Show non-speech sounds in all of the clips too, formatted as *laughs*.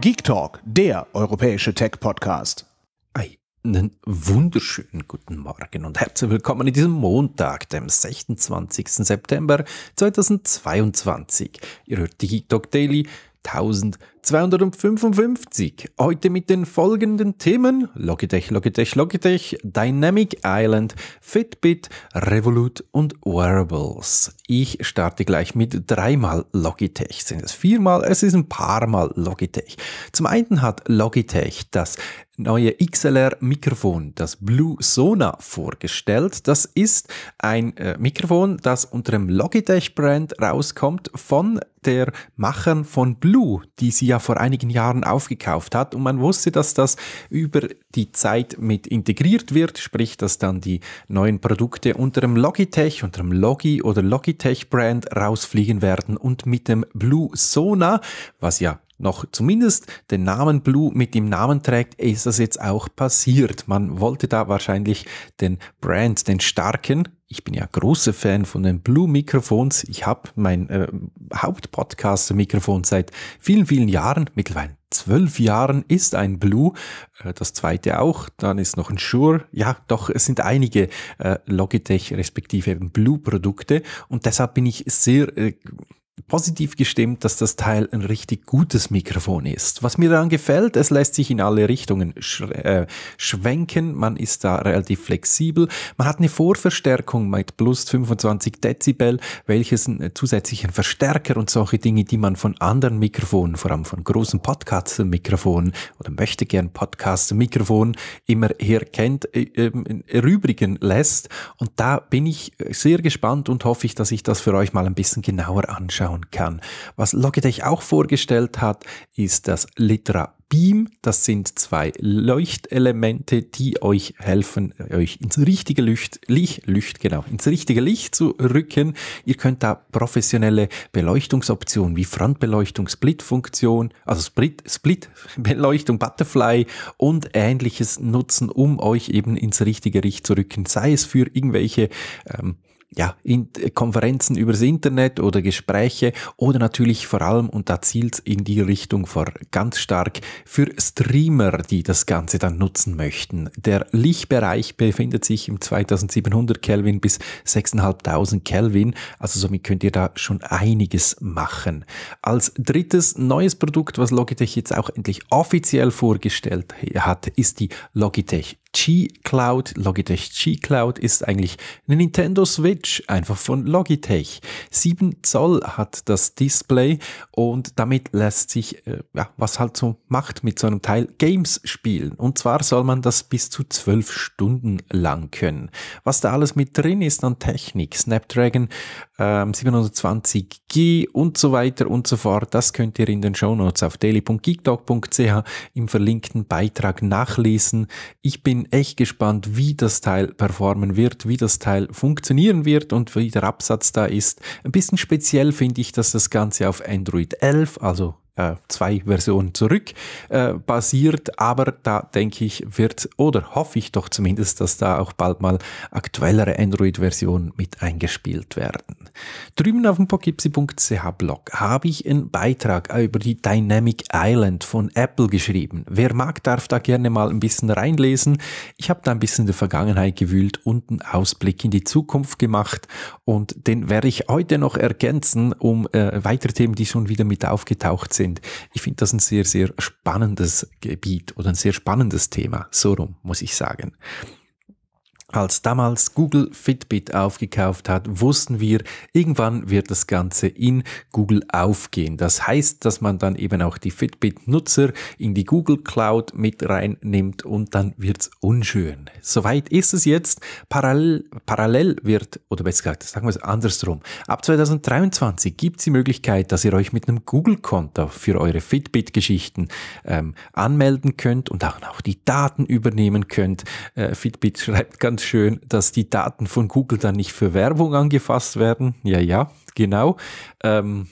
Geek Talk, der europäische Tech-Podcast. Einen wunderschönen guten Morgen und herzlich willkommen in diesem Montag, dem 26. September 2022. Ihr hört die Geek Talk Daily 1000. 255. Heute mit den folgenden Themen: Logitech, Logitech, Logitech, Dynamic Island, Fitbit, Revolut und Wearables. Ich starte gleich mit dreimal Logitech. Sind es viermal? Es ist ein paar Mal Logitech. Zum einen hat Logitech das neue XLR-Mikrofon, das Blue Sona, vorgestellt. Das ist ein äh, Mikrofon, das unter dem Logitech-Brand rauskommt von der Machern von Blue, die sie ja vor einigen Jahren aufgekauft hat. Und man wusste, dass das über die Zeit mit integriert wird, sprich, dass dann die neuen Produkte unter dem Logitech, unter dem Logi oder Logitech Brand rausfliegen werden und mit dem Blue Sona, was ja noch zumindest den Namen Blue mit dem Namen trägt, ist das jetzt auch passiert. Man wollte da wahrscheinlich den Brand, den starken, ich bin ja großer Fan von den Blue Mikrofons. Ich habe mein äh, Hauptpodcast-Mikrofon seit vielen, vielen Jahren, mittlerweile zwölf Jahren, ist ein Blue. Äh, das zweite auch, dann ist noch ein Shure. Ja, doch, es sind einige äh, Logitech respektive Blue-Produkte. Und deshalb bin ich sehr Äh, positiv gestimmt, dass das Teil ein richtig gutes Mikrofon ist. Was mir daran gefällt, es lässt sich in alle Richtungen sch äh, schwenken, man ist da relativ flexibel, man hat eine Vorverstärkung mit plus 25 Dezibel, welches einen zusätzlichen Verstärker und solche Dinge, die man von anderen Mikrofonen, vor allem von großen podcast mikrofonen oder möchte gern podcast mikrofonen immer herkennt, äh, äh, rübrigen lässt. Und da bin ich sehr gespannt und hoffe ich, dass ich das für euch mal ein bisschen genauer anschaue anschauen kann. Was Logitech auch vorgestellt hat, ist das Litra Beam. Das sind zwei Leuchtelemente, die euch helfen, euch ins richtige Licht, Licht, Licht, genau, ins richtige Licht zu rücken. Ihr könnt da professionelle Beleuchtungsoptionen wie Frontbeleuchtung, Splitfunktion, also Split, Splitbeleuchtung, Butterfly und ähnliches nutzen, um euch eben ins richtige Licht zu rücken. Sei es für irgendwelche ähm, ja, in äh, Konferenzen übers Internet oder Gespräche oder natürlich vor allem, und da zielt in die Richtung vor ganz stark, für Streamer, die das Ganze dann nutzen möchten. Der Lichtbereich befindet sich im 2700 Kelvin bis 6500 Kelvin, also somit könnt ihr da schon einiges machen. Als drittes neues Produkt, was Logitech jetzt auch endlich offiziell vorgestellt hat, ist die Logitech G-Cloud. Logitech G-Cloud ist eigentlich eine Nintendo Switch, einfach von Logitech. 7 Zoll hat das Display und damit lässt sich, äh, ja, was halt so macht mit so einem Teil, Games spielen. Und zwar soll man das bis zu 12 Stunden lang können. Was da alles mit drin ist an Technik, Snapdragon ähm, 720G und so weiter und so fort, das könnt ihr in den Shownotes auf daily.geekdog.ch im verlinkten Beitrag nachlesen. Ich bin echt gespannt, wie das Teil performen wird, wie das Teil funktionieren wird und wie der Absatz da ist. Ein bisschen speziell finde ich, dass das Ganze auf Android 11, also äh, zwei Versionen zurück äh, basiert. Aber da denke ich, wird oder hoffe ich doch zumindest, dass da auch bald mal aktuellere Android-Versionen mit eingespielt werden. Drüben auf dem pogipsi.ch Blog habe ich einen Beitrag über die Dynamic Island von Apple geschrieben. Wer mag, darf da gerne mal ein bisschen reinlesen. Ich habe da ein bisschen in der Vergangenheit gewühlt und einen Ausblick in die Zukunft gemacht und den werde ich heute noch ergänzen um äh, weitere Themen, die schon wieder mit aufgetaucht sind sind. Ich finde das ein sehr, sehr spannendes Gebiet oder ein sehr spannendes Thema. So rum, muss ich sagen. Als damals Google Fitbit aufgekauft hat, wussten wir, irgendwann wird das Ganze in Google aufgehen. Das heißt, dass man dann eben auch die Fitbit-Nutzer in die Google Cloud mit reinnimmt und dann wird es unschön. Soweit ist es jetzt. Parallel, parallel wird, oder besser gesagt, sagen wir es andersrum. Ab 2023 gibt es die Möglichkeit, dass ihr euch mit einem Google-Konto für eure Fitbit-Geschichten ähm, anmelden könnt und auch, auch die Daten übernehmen könnt. Äh, Fitbit *laughs* schreibt ganz schön, dass die Daten von Google dann nicht für Werbung angefasst werden. Ja, ja, genau. Ähm,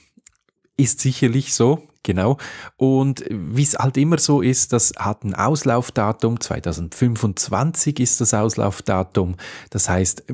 ist sicherlich so. Genau. Und wie es halt immer so ist, das hat ein Auslaufdatum. 2025 ist das Auslaufdatum. Das heißt,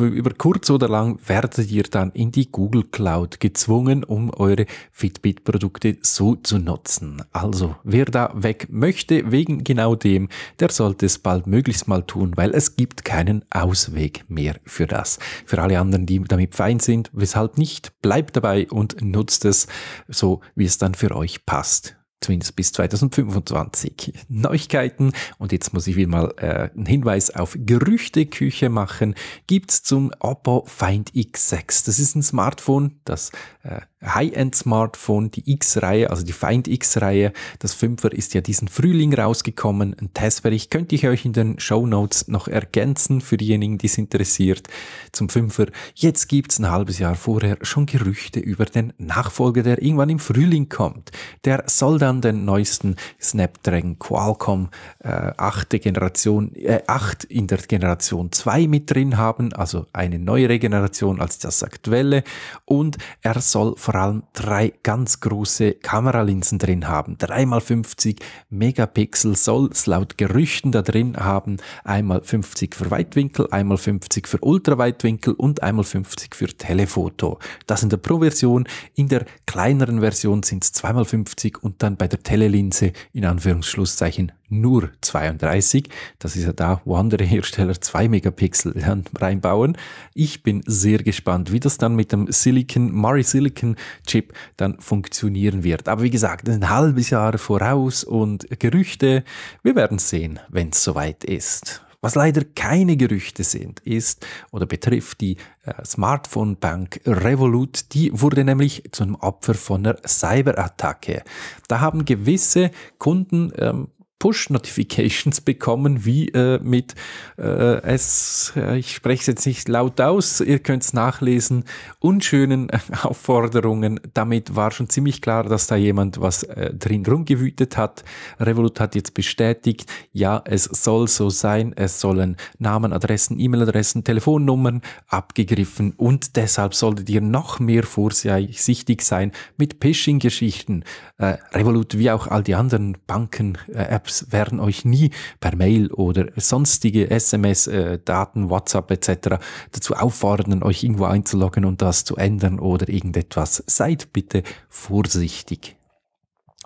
über kurz oder lang werdet ihr dann in die Google Cloud gezwungen, um eure Fitbit-Produkte so zu nutzen. Also, wer da weg möchte, wegen genau dem, der sollte es bald möglichst mal tun, weil es gibt keinen Ausweg mehr für das. Für alle anderen, die damit fein sind, weshalb nicht, bleibt dabei und nutzt es so, wie es dann für euch passt. Zumindest bis 2025. *laughs* Neuigkeiten. Und jetzt muss ich wieder mal äh, einen Hinweis auf Gerüchteküche machen. Gibt es zum Oppo Find X6. Das ist ein Smartphone, das äh, High-End-Smartphone, die X-Reihe, also die Find X-Reihe. Das 5er ist ja diesen Frühling rausgekommen. Ein Testbericht könnte ich euch in den Show Notes noch ergänzen für diejenigen, die es interessiert. Zum 5er. Jetzt es ein halbes Jahr vorher schon Gerüchte über den Nachfolger, der irgendwann im Frühling kommt. Der soll dann den neuesten Snapdragon Qualcomm äh, 8. Generation, äh, 8 in der Generation 2 mit drin haben, also eine neuere Generation als das aktuelle. Und er soll von vor allem drei ganz große Kameralinsen drin haben. 3x50 Megapixel soll es laut Gerüchten da drin haben. Einmal 50 für Weitwinkel, einmal 50 für Ultraweitwinkel und einmal 50 für Telefoto. Das in der Pro-Version. In der kleineren Version sind es 2x50 und dann bei der Telelinse in Anführungsschlusszeichen nur 32. Das ist ja da, wo andere *laughs* Hersteller 2 Megapixel reinbauen. Ich bin sehr gespannt, wie das dann mit dem Silicon, Murray Silicon Chip dann funktionieren wird. Aber wie gesagt, ein halbes Jahr voraus und Gerüchte. Wir werden sehen, wenn es soweit ist. Was leider keine Gerüchte sind, ist oder betrifft die äh, Smartphone-Bank Revolut. Die wurde nämlich zum Opfer von einer Cyberattacke. Da haben gewisse Kunden ähm, Push-Notifications *laughs* bekommen, wie äh, mit äh, es, äh, ich spreche es jetzt nicht laut aus, ihr könnt es nachlesen, unschönen *laughs* Aufforderungen. Damit war schon ziemlich klar, dass da jemand was äh, drin rumgewütet hat. Revolut hat jetzt bestätigt, ja, es soll so sein, es sollen Namen, Adressen, E-Mail-Adressen, Telefonnummern abgegriffen und deshalb solltet ihr noch mehr vorsichtig sein mit Phishing-Geschichten. Äh, Revolut wie auch all die anderen Banken, äh, Apps, Apps werden euch nie per Mail oder sonstige SMS, äh, Daten, WhatsApp etc. dazu auffordern, euch irgendwo einzuloggen und das zu ändern oder irgendetwas. Seid bitte vorsichtig.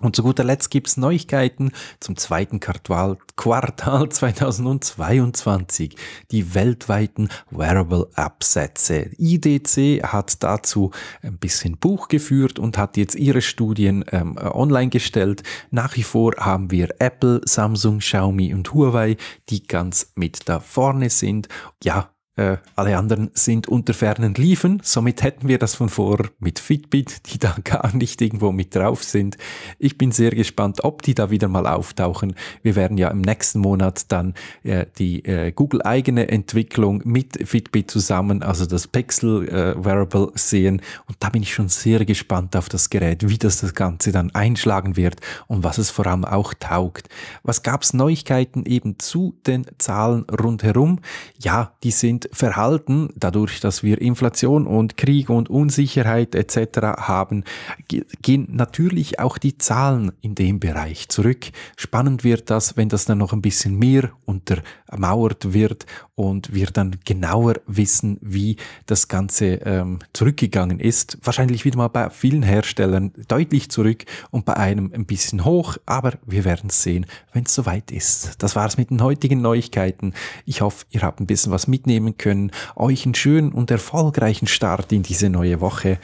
Und zu guter Letzt gibt's Neuigkeiten zum zweiten Quartal, Quartal 2022. Die weltweiten Wearable Absätze. IDC hat dazu ein bisschen Buch geführt und hat jetzt ihre Studien ähm, online gestellt. Nach wie vor haben wir Apple, Samsung, Xiaomi und Huawei, die ganz mit da vorne sind. Ja, äh, alle anderen sind unter fernen Liefen. Somit hätten wir das von vor mit Fitbit, die da *laughs* gar nicht irgendwo mit drauf sind. Ich bin sehr gespannt, ob die da wieder mal auftauchen. Wir werden ja im nächsten Monat dann äh, die äh, Google-eigene Entwicklung mit Fitbit zusammen, also das Pixel äh, Wearable sehen. Und da bin ich schon sehr gespannt auf das Gerät, wie das das Ganze dann einschlagen wird und was es vor allem auch taugt. Was gab's Neuigkeiten eben zu den Zahlen rundherum? Ja, die sind und Verhalten, dadurch, dass wir Inflation und Krieg und Unsicherheit etc. haben, gehen natürlich auch die Zahlen in dem Bereich zurück. Spannend wird das, wenn das dann noch ein bisschen mehr untermauert wird und wir dann genauer wissen, wie das Ganze ähm, zurückgegangen ist. Wahrscheinlich wieder mal bei vielen Herstellern deutlich zurück und bei einem ein bisschen hoch, aber wir werden es sehen, wenn es soweit ist. Das war's mit den heutigen Neuigkeiten. Ich hoffe, ihr habt ein bisschen was mitnehmen können. Euch einen schönen und erfolgreichen Start in diese neue Woche.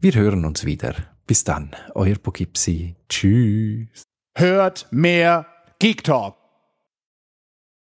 Wir hören uns wieder. Bis dann, euer Poughkeepsie. Tschüss. Hört mehr Geek Talk.